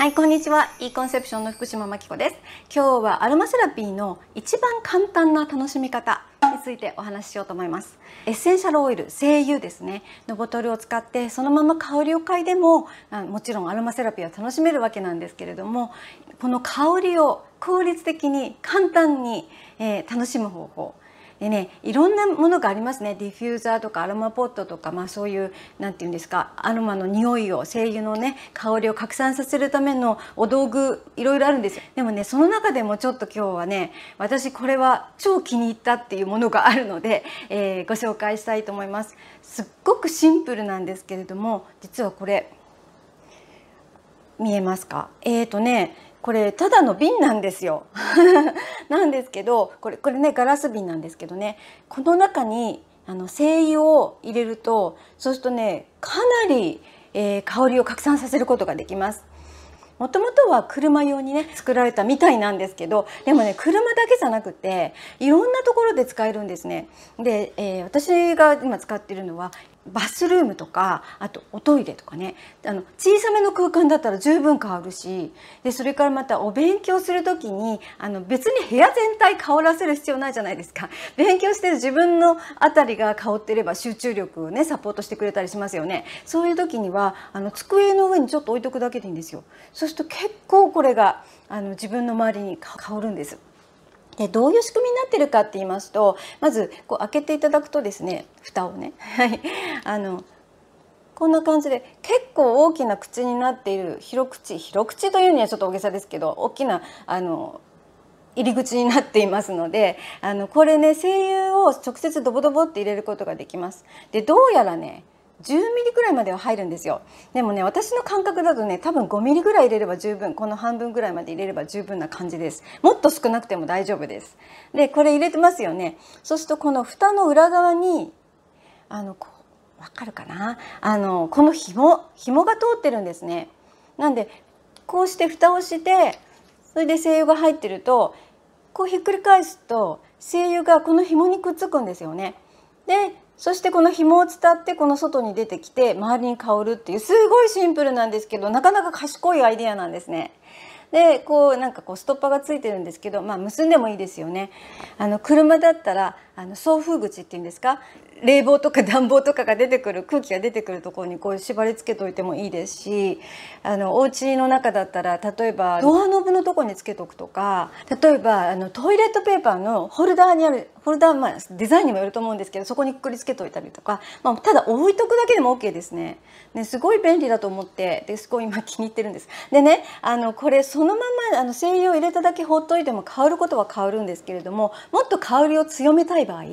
はい、こんにちは。e コンセプションの福島真紀子です。今日はアロマセラピーの一番簡単な楽しみ方についてお話ししようと思います。エッセンシャルオイル、精油ですね、のボトルを使ってそのまま香りを嗅いでも、もちろんアロマセラピーは楽しめるわけなんですけれども、この香りを効率的に簡単に、えー、楽しむ方法でねいろんなものがありますねディフューザーとかアロマポットとか、まあ、そういう何て言うんですかアロマの匂いを精油のね香りを拡散させるためのお道具いろいろあるんですよでもねその中でもちょっと今日はね私これは超気に入ったっていうものがあるので、えー、ご紹介したいと思います。すっごくシンプルなんですけれども実はこれ見えますかえー、とねこれただの瓶なんですよ なんですけどこれこれねガラス瓶なんですけどねこの中にあの精油を入れるとそうするとねかなり、えー、香りを拡散させることができます。もともとは車用にね作られたみたいなんですけどでもね車だけじゃなくていろんなところで使えるんですね。で、えー、私が今使ってるのはバスルームとかあとおトイレとかねあの小さめの空間だったら十分変わるしでそれからまたお勉強する時にあの別に部屋全体香らせる必要ないじゃないですか 勉強してる自分の辺りが香ってれば集中力をねサポートしてくれたりしますよねそういう時にはあの机の上にちょっと置いとくだけでいいんですよそうすると結構これがあの自分の周りに香るんです。でどういう仕組みになってるかって言いますとまずこう開けていただくとですね蓋をね あのこんな感じで結構大きな口になっている広口広口というにはちょっと大げさですけど大きなあの入り口になっていますのであのこれね精油を直接ドボドボって入れることができます。でどうやらね10ミリぐらいまでは入るんですよでもね私の感覚だとね多分5ミリぐらい入れれば十分この半分ぐらいまで入れれば十分な感じですもっと少なくても大丈夫ですでこれ入れてますよねそうするとこの蓋の裏側にあのこうわかるかなあのこの紐紐が通ってるんですねなんでこうして蓋をしてそれで精油が入ってるとこうひっくり返すと精油がこの紐にくっつくんですよねでそしてこの紐を伝ってこの外に出てきて周りに香るっていうすごいシンプルなんですけどなかなか賢いアイデアなんですね。でこうなんかこうストッパーがついてるんですけど、まあ、結んでもいいですよね。あの車だったらあの送風口っていうんですか冷房とか 暖房とかが出てくる空気が出てくるところにこう縛り付けといてもいいですしあのお家の中だったら例えばドアノブのとこにつけとくとか例えばあのトイレットペーパーのホルダーにあるホルダー、まあ、デザインにもよると思うんですけどそこにくくりつけといたりとか、まあ、ただ置いとくだけでも OK ですねねすごい便利だと思ってですごい今気に入ってるんですでねあのこれそのままあの精油を入れただけ放っといても香ることは香るんですけれどももっと香りを強めたい場合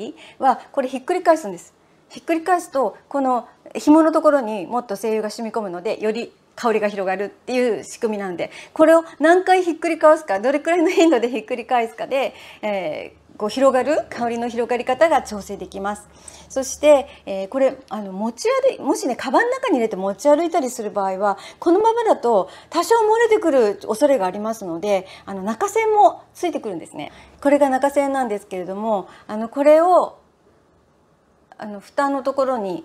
はこれひっくり返すんですひっくり返すとこの紐のところにもっと精油が染み込むのでより香りが広がるっていう仕組みなんでこれを何回ひっくり返すかどれくらいの頻度でひっくり返すかで、えー、こう広がる香りの広がり方が調整できますそして、えー、これあの持ち歩いもしねカバンの中に入れて持ち歩いたりする場合はこのままだと多少漏れてくる恐れがありますのであの中線もついてくるんですねこれが中線なんですけれどもあのこれをあの蓋のところに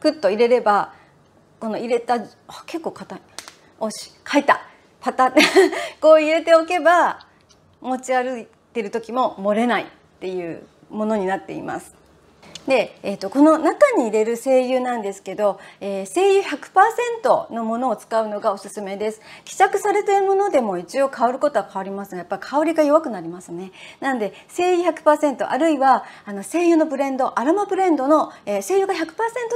クッと入れればこの入れた結構硬いおし書いたパタ こう入れておけば持ち歩いってる時も漏れないっていうものになっています。で、えーと、この中に入れる精油なんですけど、えー、精油100%のものを使うのがおすすめです希釈されているものでも一応香ることは変わりますがやっぱ香りが弱くなりますねなんで精油100%あるいはあの精油のブレンドアロマブレンドの、えー、精油が100%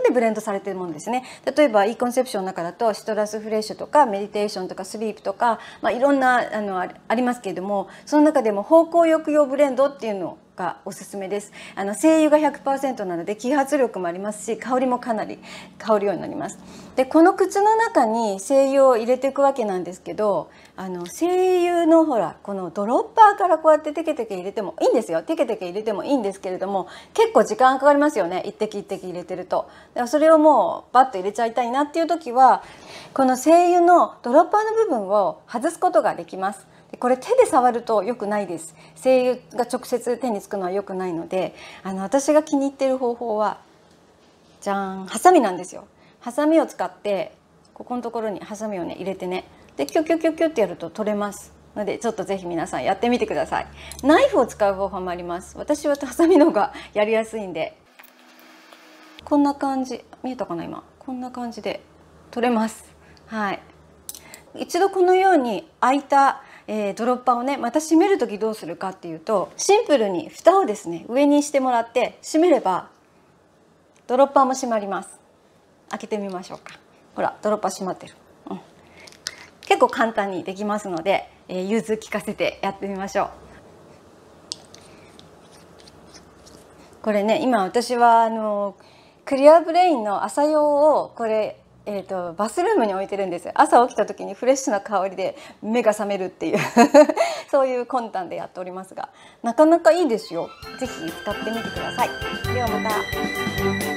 でブレンドされているものですね例えば e コンセプションの中だとシトラスフレッシュとかメディテーションとかスリープとか、まあ、いろんなあのありますけれどもその中でも芳香抑揚ブレンドっていうのがおすすめですあの精油が100%なので揮発力もありますし香りもかなり香るようになりますでこの靴の中に精油を入れていくわけなんですけどあの精油のほらこのドロッパーからこうやってテケテケ入れてもいいんですよテケテケ入れてもいいんですけれども結構時間かかりますよね一滴一滴入れてるとだからそれをもうバッと入れちゃいたいなっていう時はこの精油のドロッパーの部分を外すことができますでこれ手で触ると良くないです精油が直接手につくのは良くないのであの私が気に入ってる方法はじゃんハサミなんですよハサミを使ってここのところにハサミをね入れてねでキュキュキュキュってやると取れますのでちょっとぜひ皆さんやってみてくださいナイフを使う方法もあります私はハサミの方がやりやすいんでこんな感じ見えたかな今こんな感じで取れますはい一度このように開いたえー、ドロッパーをねまた閉める時どうするかっていうとシンプルに蓋をですね上にしてもらって閉めればドロッパーも閉まります開けてみましょうかほらドロッパー閉まってる、うん、結構簡単にできますので、えー、融通聞かせてやってみましょうこれね今私はあのクリアブレインの朝用をこれえーと、バスルームに置いてるんです朝起きた時にフレッシュな香りで目が覚めるっていう そういう魂胆でやっておりますがなかなかいいですよ是非使ってみてくださいではまた